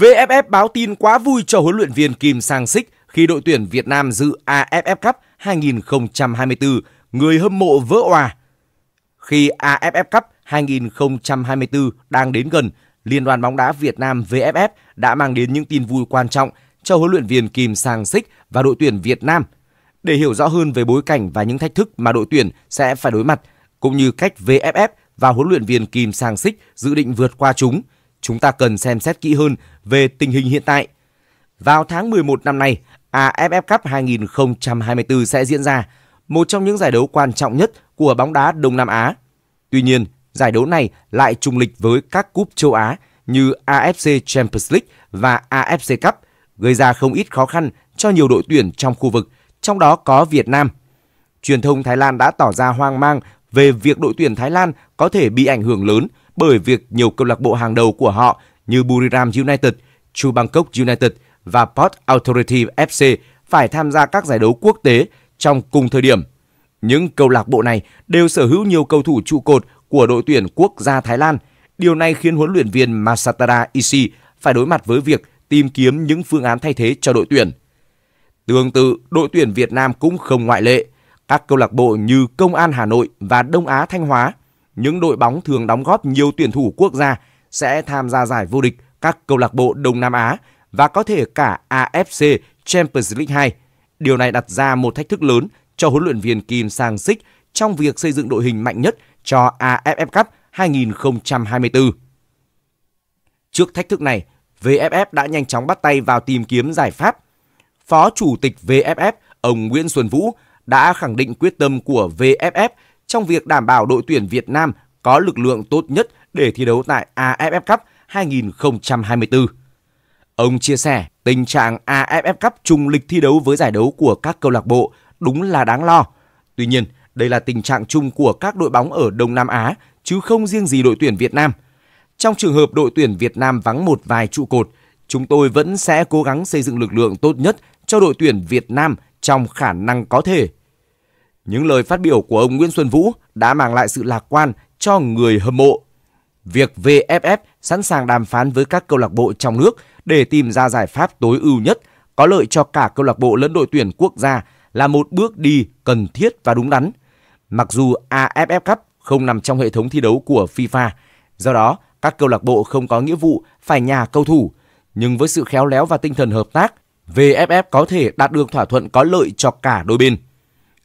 VFF báo tin quá vui cho huấn luyện viên Kim Sang Sik khi đội tuyển Việt Nam dự AFF Cup 2024, người hâm mộ vỡ òa. Khi AFF Cup 2024 đang đến gần, Liên đoàn bóng đá Việt Nam VFF đã mang đến những tin vui quan trọng cho huấn luyện viên Kim Sang Sik và đội tuyển Việt Nam. Để hiểu rõ hơn về bối cảnh và những thách thức mà đội tuyển sẽ phải đối mặt, cũng như cách VFF và huấn luyện viên Kim Sang Sik dự định vượt qua chúng – chúng ta cần xem xét kỹ hơn về tình hình hiện tại. Vào tháng 11 năm nay, AFF Cup 2024 sẽ diễn ra, một trong những giải đấu quan trọng nhất của bóng đá Đông Nam Á. Tuy nhiên, giải đấu này lại trùng lịch với các cúp châu Á như AFC Champions League và AFC Cup, gây ra không ít khó khăn cho nhiều đội tuyển trong khu vực, trong đó có Việt Nam. Truyền thông Thái Lan đã tỏ ra hoang mang về việc đội tuyển Thái Lan có thể bị ảnh hưởng lớn bởi việc nhiều câu lạc bộ hàng đầu của họ như Buriram United, Chu Bangkok United và Port Authority FC phải tham gia các giải đấu quốc tế trong cùng thời điểm. Những câu lạc bộ này đều sở hữu nhiều cầu thủ trụ cột của đội tuyển quốc gia Thái Lan. Điều này khiến huấn luyện viên Masatara Isi phải đối mặt với việc tìm kiếm những phương án thay thế cho đội tuyển. Tương tự, đội tuyển Việt Nam cũng không ngoại lệ. Các câu lạc bộ như Công an Hà Nội và Đông Á Thanh Hóa những đội bóng thường đóng góp nhiều tuyển thủ quốc gia sẽ tham gia giải vô địch các câu lạc bộ Đông Nam Á và có thể cả AFC Champions League 2. Điều này đặt ra một thách thức lớn cho huấn luyện viên Kim Sang Sik trong việc xây dựng đội hình mạnh nhất cho AFF Cup 2024. Trước thách thức này, VFF đã nhanh chóng bắt tay vào tìm kiếm giải pháp. Phó Chủ tịch VFF, ông Nguyễn Xuân Vũ, đã khẳng định quyết tâm của VFF trong việc đảm bảo đội tuyển Việt Nam có lực lượng tốt nhất để thi đấu tại AFF Cup 2024. Ông chia sẻ, tình trạng AFF Cup trùng lịch thi đấu với giải đấu của các câu lạc bộ đúng là đáng lo. Tuy nhiên, đây là tình trạng chung của các đội bóng ở Đông Nam Á chứ không riêng gì đội tuyển Việt Nam. Trong trường hợp đội tuyển Việt Nam vắng một vài trụ cột, chúng tôi vẫn sẽ cố gắng xây dựng lực lượng tốt nhất cho đội tuyển Việt Nam trong khả năng có thể. Những lời phát biểu của ông Nguyễn Xuân Vũ đã mang lại sự lạc quan cho người hâm mộ. Việc VFF sẵn sàng đàm phán với các câu lạc bộ trong nước để tìm ra giải pháp tối ưu nhất có lợi cho cả câu lạc bộ lẫn đội tuyển quốc gia là một bước đi cần thiết và đúng đắn. Mặc dù AFF Cup không nằm trong hệ thống thi đấu của FIFA, do đó các câu lạc bộ không có nghĩa vụ phải nhà cầu thủ, nhưng với sự khéo léo và tinh thần hợp tác, VFF có thể đạt được thỏa thuận có lợi cho cả đôi bên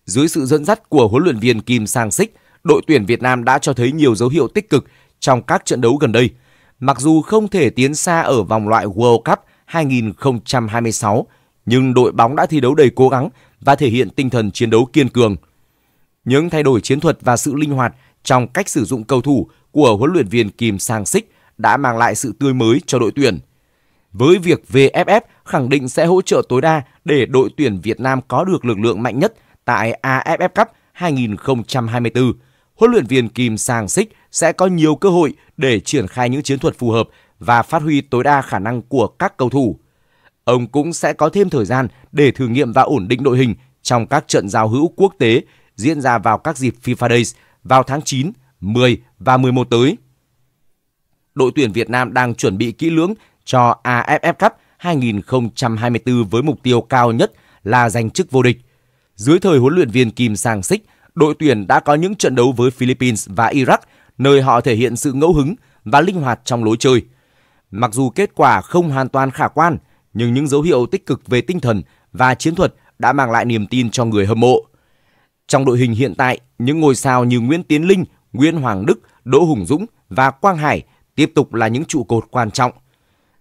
dưới sự dẫn dắt của huấn luyện viên Kim Sang Sik, đội tuyển Việt Nam đã cho thấy nhiều dấu hiệu tích cực trong các trận đấu gần đây. Mặc dù không thể tiến xa ở vòng loại World Cup 2026, nhưng đội bóng đã thi đấu đầy cố gắng và thể hiện tinh thần chiến đấu kiên cường. Những thay đổi chiến thuật và sự linh hoạt trong cách sử dụng cầu thủ của huấn luyện viên Kim Sang Sik đã mang lại sự tươi mới cho đội tuyển. Với việc VFF khẳng định sẽ hỗ trợ tối đa để đội tuyển Việt Nam có được lực lượng mạnh nhất – tại AFF Cup 2024. Huấn luyện viên Kim Sang Sik sẽ có nhiều cơ hội để triển khai những chiến thuật phù hợp và phát huy tối đa khả năng của các cầu thủ. Ông cũng sẽ có thêm thời gian để thử nghiệm và ổn định đội hình trong các trận giao hữu quốc tế diễn ra vào các dịp FIFA Days vào tháng 9, 10 và 11 tới. Đội tuyển Việt Nam đang chuẩn bị kỹ lưỡng cho AFF Cup 2024 với mục tiêu cao nhất là giành chức vô địch. Dưới thời huấn luyện viên Kim Sang Sik, đội tuyển đã có những trận đấu với Philippines và Iraq, nơi họ thể hiện sự ngẫu hứng và linh hoạt trong lối chơi. Mặc dù kết quả không hoàn toàn khả quan, nhưng những dấu hiệu tích cực về tinh thần và chiến thuật đã mang lại niềm tin cho người hâm mộ. Trong đội hình hiện tại, những ngôi sao như Nguyễn Tiến Linh, Nguyễn Hoàng Đức, Đỗ Hùng Dũng và Quang Hải tiếp tục là những trụ cột quan trọng.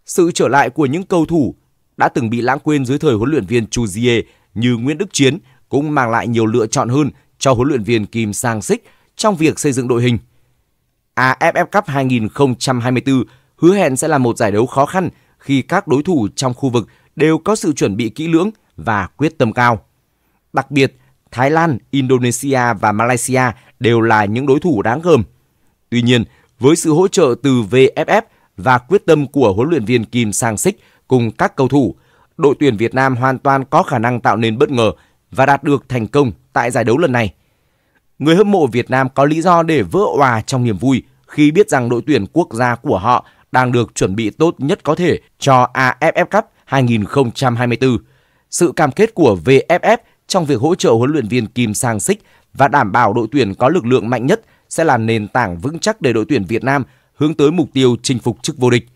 Sự trở lại của những cầu thủ đã từng bị lãng quên dưới thời huấn luyện viên Chu Jie như Nguyễn Đức Chiến, cũng mang lại nhiều lựa chọn hơn cho huấn luyện viên Kim Sang Sik trong việc xây dựng đội hình. AFF Cup 2024 hứa hẹn sẽ là một giải đấu khó khăn khi các đối thủ trong khu vực đều có sự chuẩn bị kỹ lưỡng và quyết tâm cao. Đặc biệt, Thái Lan, Indonesia và Malaysia đều là những đối thủ đáng gờm. Tuy nhiên, với sự hỗ trợ từ VFF và quyết tâm của huấn luyện viên Kim Sang Sik cùng các cầu thủ, đội tuyển Việt Nam hoàn toàn có khả năng tạo nên bất ngờ và đạt được thành công tại giải đấu lần này. Người hâm mộ Việt Nam có lý do để vỡ hòa trong niềm vui khi biết rằng đội tuyển quốc gia của họ đang được chuẩn bị tốt nhất có thể cho AFF Cup 2024. Sự cam kết của VFF trong việc hỗ trợ huấn luyện viên Kim Sang Sích và đảm bảo đội tuyển có lực lượng mạnh nhất sẽ là nền tảng vững chắc để đội tuyển Việt Nam hướng tới mục tiêu chinh phục chức vô địch.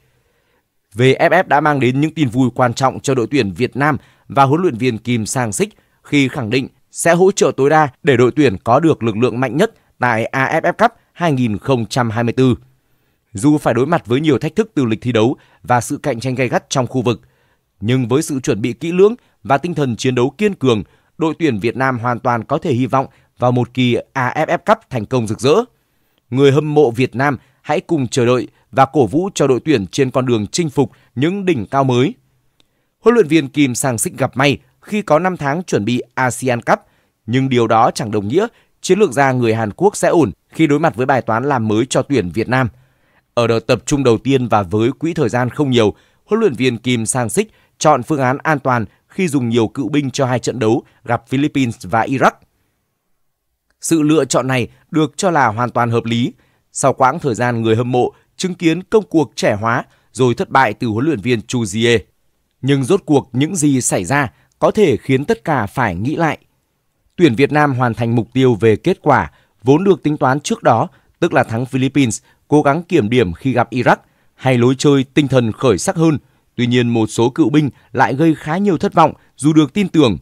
VFF đã mang đến những tin vui quan trọng cho đội tuyển Việt Nam và huấn luyện viên Kim Sang Sích khi khẳng định sẽ hỗ trợ tối đa để đội tuyển có được lực lượng mạnh nhất tại AFF Cup 2024. Dù phải đối mặt với nhiều thách thức từ lịch thi đấu và sự cạnh tranh gay gắt trong khu vực, nhưng với sự chuẩn bị kỹ lưỡng và tinh thần chiến đấu kiên cường, đội tuyển Việt Nam hoàn toàn có thể hy vọng vào một kỳ AFF Cup thành công rực rỡ. Người hâm mộ Việt Nam hãy cùng chờ đợi và cổ vũ cho đội tuyển trên con đường chinh phục những đỉnh cao mới. Huấn luyện viên Kim Sang Sik gặp may khi có 5 tháng chuẩn bị ASEAN Cup, nhưng điều đó chẳng đồng nghĩa chiến lược gia người Hàn Quốc sẽ ổn khi đối mặt với bài toán làm mới cho tuyển Việt Nam. Ở đợt tập trung đầu tiên và với quỹ thời gian không nhiều, huấn luyện viên Kim Sang Sik chọn phương án an toàn khi dùng nhiều cựu binh cho hai trận đấu gặp Philippines và Iraq. Sự lựa chọn này được cho là hoàn toàn hợp lý. Sau quãng thời gian người hâm mộ chứng kiến công cuộc trẻ hóa rồi thất bại từ huấn luyện viên Chu Jie. Nhưng rốt cuộc những gì xảy ra có thể khiến tất cả phải nghĩ lại. Tuyển Việt Nam hoàn thành mục tiêu về kết quả vốn được tính toán trước đó, tức là thắng Philippines, cố gắng kiểm điểm khi gặp Iraq hay lối chơi tinh thần khởi sắc hơn. Tuy nhiên một số cựu binh lại gây khá nhiều thất vọng dù được tin tưởng.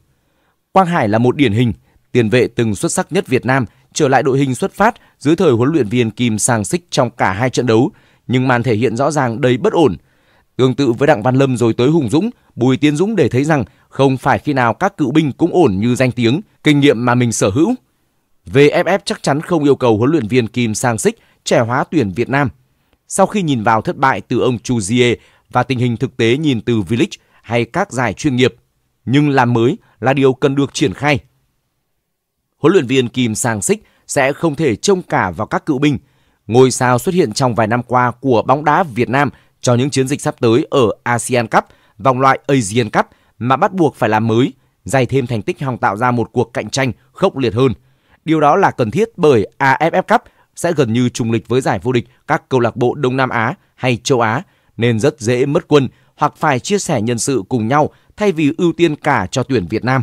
Quang Hải là một điển hình, tiền vệ từng xuất sắc nhất Việt Nam trở lại đội hình xuất phát dưới thời huấn luyện viên Kim Sang Sích trong cả hai trận đấu, nhưng màn thể hiện rõ ràng đầy bất ổn. Tương tự với Đặng Văn Lâm rồi tới Hùng Dũng, Bùi Tiến Dũng để thấy rằng không phải khi nào các cựu binh cũng ổn như danh tiếng, kinh nghiệm mà mình sở hữu. VFF chắc chắn không yêu cầu huấn luyện viên Kim Sang Sik trẻ hóa tuyển Việt Nam. Sau khi nhìn vào thất bại từ ông Chu Jie và tình hình thực tế nhìn từ v hay các giải chuyên nghiệp, nhưng làm mới là điều cần được triển khai. Huấn luyện viên Kim Sang Sik sẽ không thể trông cả vào các cựu binh, ngôi sao xuất hiện trong vài năm qua của bóng đá Việt Nam cho những chiến dịch sắp tới ở ASEAN Cup, vòng loại Asian Cup – mà bắt buộc phải làm mới, dày thêm thành tích hòng tạo ra một cuộc cạnh tranh khốc liệt hơn. Điều đó là cần thiết bởi AFF Cup sẽ gần như trùng lịch với giải vô địch các câu lạc bộ Đông Nam Á hay châu Á nên rất dễ mất quân hoặc phải chia sẻ nhân sự cùng nhau thay vì ưu tiên cả cho tuyển Việt Nam.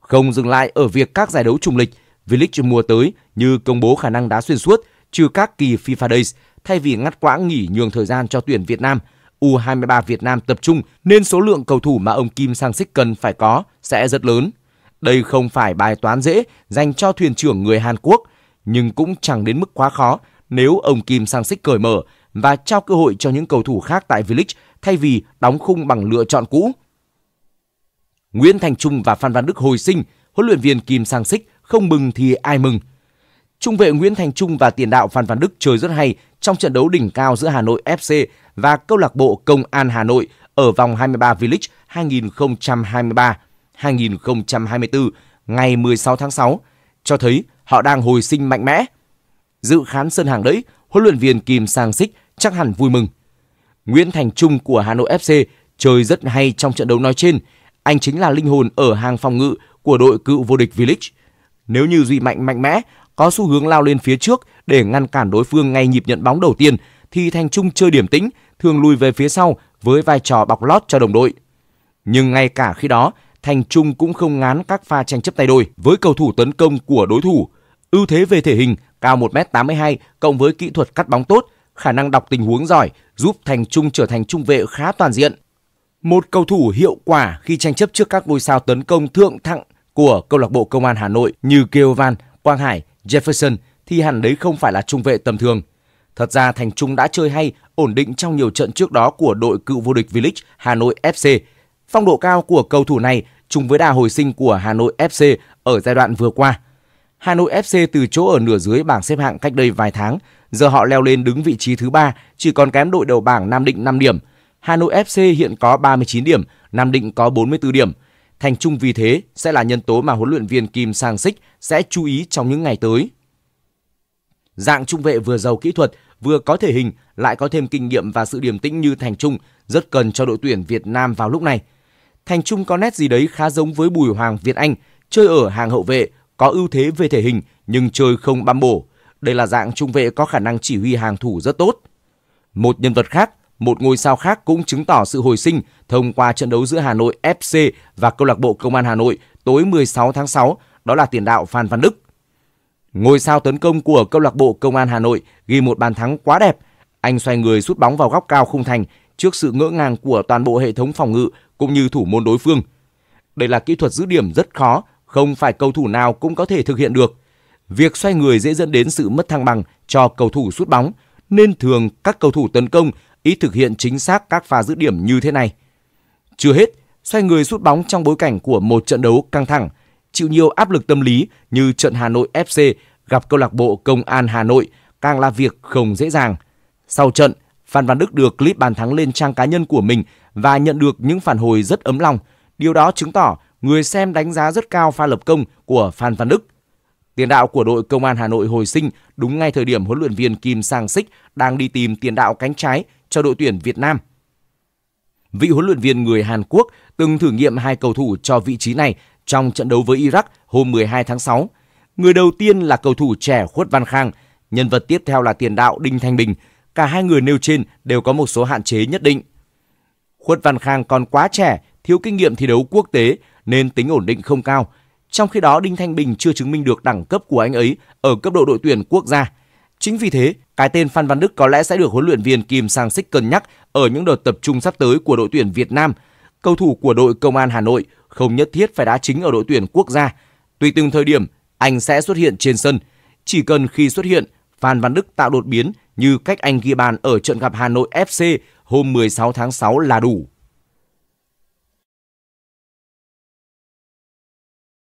Không dừng lại ở việc các giải đấu trùng lịch, V-League mùa tới như công bố khả năng đá xuyên suốt trừ các kỳ FIFA Days thay vì ngắt quãng nghỉ nhường thời gian cho tuyển Việt Nam – U23 Việt Nam tập trung nên số lượng cầu thủ mà ông Kim Sang Sik cần phải có sẽ rất lớn. Đây không phải bài toán dễ dành cho thuyền trưởng người Hàn Quốc, nhưng cũng chẳng đến mức quá khó nếu ông Kim Sang Sik cởi mở và trao cơ hội cho những cầu thủ khác tại V-League thay vì đóng khung bằng lựa chọn cũ. Nguyễn Thành Trung và Phan Văn Đức hồi sinh, huấn luyện viên Kim Sang Sik không mừng thì ai mừng – Trung vệ Nguyễn Thành Trung và tiền đạo Phan Văn Đức chơi rất hay trong trận đấu đỉnh cao giữa Hà Nội FC và câu lạc bộ Công an Hà Nội ở vòng 23 V-League 2023-2024 ngày 16 tháng 6 cho thấy họ đang hồi sinh mạnh mẽ. Dự khán sân hàng đấy, huấn luyện viên Kim Sang xích chắc hẳn vui mừng. Nguyễn Thành Trung của Hà Nội FC chơi rất hay trong trận đấu nói trên. Anh chính là linh hồn ở hàng phòng ngự của đội cựu vô địch V-League. Nếu như duy mạnh mạnh mẽ, có xu hướng lao lên phía trước để ngăn cản đối phương ngay nhịp nhận bóng đầu tiên thì Thành Trung chơi điểm tĩnh, thường lùi về phía sau với vai trò bọc lót cho đồng đội. Nhưng ngay cả khi đó, Thành Trung cũng không ngán các pha tranh chấp tay đôi với cầu thủ tấn công của đối thủ. Ưu thế về thể hình cao 1m82 cộng với kỹ thuật cắt bóng tốt, khả năng đọc tình huống giỏi giúp Thành Trung trở thành trung vệ khá toàn diện. Một cầu thủ hiệu quả khi tranh chấp trước các ngôi sao tấn công thượng thặng của câu lạc bộ Công an Hà Nội như Kiều Van, Quang Hải Jefferson thì hẳn đấy không phải là trung vệ tầm thường. Thật ra Thành Trung đã chơi hay, ổn định trong nhiều trận trước đó của đội cựu vô địch V-League Hà Nội FC. Phong độ cao của cầu thủ này chung với đà hồi sinh của Hà Nội FC ở giai đoạn vừa qua. Hà Nội FC từ chỗ ở nửa dưới bảng xếp hạng cách đây vài tháng, giờ họ leo lên đứng vị trí thứ ba, chỉ còn kém đội đầu bảng Nam Định 5 điểm. Hà Nội FC hiện có 39 điểm, Nam Định có 44 điểm. Thành Trung vì thế sẽ là nhân tố mà huấn luyện viên Kim Sang Sik sẽ chú ý trong những ngày tới. Dạng trung vệ vừa giàu kỹ thuật, vừa có thể hình, lại có thêm kinh nghiệm và sự điềm tĩnh như Thành Trung rất cần cho đội tuyển Việt Nam vào lúc này. Thành Trung có nét gì đấy khá giống với Bùi Hoàng Việt Anh, chơi ở hàng hậu vệ, có ưu thế về thể hình nhưng chơi không băm bổ. Đây là dạng trung vệ có khả năng chỉ huy hàng thủ rất tốt. Một nhân vật khác một ngôi sao khác cũng chứng tỏ sự hồi sinh thông qua trận đấu giữa Hà Nội FC và câu lạc bộ Công an Hà Nội tối 16 tháng 6, đó là tiền đạo Phan Văn Đức. Ngôi sao tấn công của câu lạc bộ Công an Hà Nội ghi một bàn thắng quá đẹp. Anh xoay người sút bóng vào góc cao khung thành trước sự ngỡ ngàng của toàn bộ hệ thống phòng ngự cũng như thủ môn đối phương. Đây là kỹ thuật giữ điểm rất khó, không phải cầu thủ nào cũng có thể thực hiện được. Việc xoay người dễ dẫn đến sự mất thăng bằng cho cầu thủ sút bóng, nên thường các cầu thủ tấn công ý thực hiện chính xác các pha giữ điểm như thế này. Chưa hết, xoay người sút bóng trong bối cảnh của một trận đấu căng thẳng, chịu nhiều áp lực tâm lý như trận Hà Nội FC gặp câu lạc bộ Công an Hà Nội càng là việc không dễ dàng. Sau trận, Phan Văn Đức được clip bàn thắng lên trang cá nhân của mình và nhận được những phản hồi rất ấm lòng. Điều đó chứng tỏ người xem đánh giá rất cao pha lập công của Phan Văn Đức. Tiền đạo của đội Công an Hà Nội hồi sinh đúng ngay thời điểm huấn luyện viên Kim Sang Sích đang đi tìm tiền đạo cánh trái cho đội tuyển Việt Nam. Vị huấn luyện viên người Hàn Quốc từng thử nghiệm hai cầu thủ cho vị trí này trong trận đấu với Iraq hôm 12 tháng 6. Người đầu tiên là cầu thủ trẻ Khuất Văn Khang, nhân vật tiếp theo là tiền đạo Đinh Thanh Bình. Cả hai người nêu trên đều có một số hạn chế nhất định. Khuất Văn Khang còn quá trẻ, thiếu kinh nghiệm thi đấu quốc tế nên tính ổn định không cao. Trong khi đó Đinh Thanh Bình chưa chứng minh được đẳng cấp của anh ấy ở cấp độ đội tuyển quốc gia. Chính vì thế, cái tên Phan Văn Đức có lẽ sẽ được huấn luyện viên Kim Sang Sích cân nhắc ở những đợt tập trung sắp tới của đội tuyển Việt Nam. Cầu thủ của đội Công an Hà Nội không nhất thiết phải đá chính ở đội tuyển quốc gia. Tùy từng thời điểm, anh sẽ xuất hiện trên sân. Chỉ cần khi xuất hiện, Phan Văn Đức tạo đột biến như cách anh ghi bàn ở trận gặp Hà Nội FC hôm 16 tháng 6 là đủ.